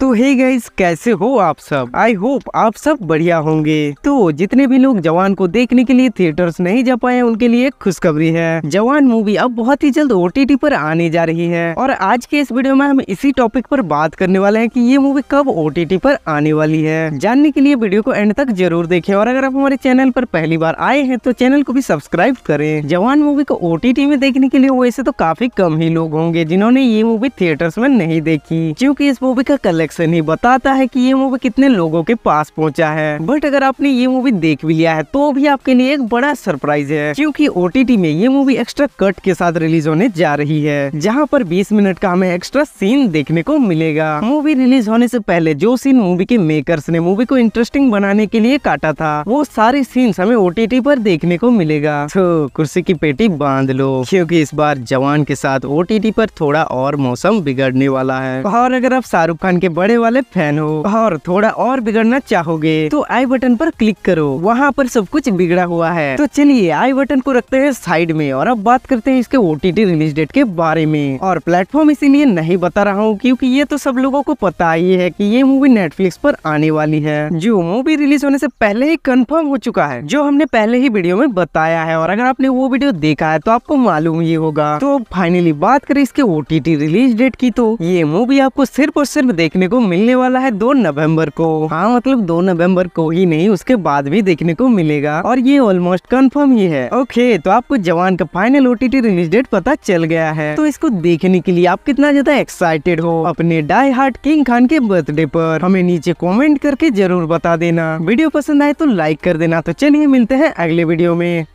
तो हे hey guys कैसे हो आप सब आई होप आप सब बढ़िया होंगे तो जितने भी लोग जवान को देखने के लिए थिएटर्स नहीं जा पाए उनके लिए खुशखबरी है जवान मूवी अब बहुत ही जल्द ओटीटी पर आने जा रही है और आज के इस वीडियो में हम इसी टॉपिक पर बात करने वाले हैं कि ये मूवी कब ओटीटी पर आने वाली है जानने के लिए वीडियो को एंड तक जरूर देखे और अगर आप हमारे चैनल पर पहली बार आए हैं तो चैनल को भी सब्सक्राइब करें जवान मूवी को ओ में देखने के लिए वैसे तो काफी कम ही लोग होंगे जिन्होंने ये मूवी थिएटर्स में नहीं देखी क्यूँकी इस मूवी का कलेक्ट सेक्शन ही बताता है कि ये मूवी कितने लोगों के पास पहुंचा है बट अगर आपने ये मूवी देख भी लिया है तो भी आपके लिए एक बड़ा सरप्राइज है क्योंकि ओटीटी में ये मूवी एक्स्ट्रा कट के साथ रिलीज होने जा रही है जहाँ पर बीस मिनट का हमें एक्स्ट्रा सीन देखने को मिलेगा मूवी रिलीज होने से पहले जो सीन मूवी के मेकर्स ने मूवी को इंटरेस्टिंग बनाने के लिए काटा था वो सारे सीन हमें ओटीटी पर देखने को मिलेगा तो कुर्सी की पेटी बांध लो क्योंकि इस बार जवान के साथ ओटीटी पर थोड़ा और मौसम बिगड़ने वाला है और अगर आप शाहरुख खान के बड़े वाले फैन हो और थोड़ा और बिगड़ना चाहोगे तो आई बटन पर क्लिक करो वहाँ पर सब कुछ बिगड़ा हुआ है तो चलिए आई बटन को रखते हैं साइड में और अब बात करते हैं इसके ओ रिलीज डेट के बारे में और प्लेटफॉर्म इसीलिए नहीं बता रहा हूँ क्यूँकी ये तो सब लोगो को पता ही है की ये मूवी नेटफ्लिक्स पर आने वाली है जो मूवी रिलीज होने से पहले ही कंफर्म हो चुका है जो हमने पहले ही वीडियो में बताया है और अगर आपने वो वीडियो देखा है तो आपको मालूम ही होगा तो फाइनली बात करें इसके ओ रिलीज डेट की तो ये मूवी आपको सिर्फ और सिर्फ देखने देखने को मिलने वाला है दो नवम्बर को हाँ मतलब दो नवम्बर को ही नहीं उसके बाद भी देखने को मिलेगा और ये ऑलमोस्ट कन्फर्म ही है ओके तो आपको जवान का फाइनल ओटीटी रिलीज डेट पता चल गया है तो इसको देखने के लिए आप कितना ज्यादा एक्साइटेड हो अपने डाई हार्ट किंग खान के बर्थडे पर हमें नीचे कमेंट करके जरूर बता देना वीडियो पसंद आए तो लाइक कर देना तो चलिए मिलते हैं अगले वीडियो में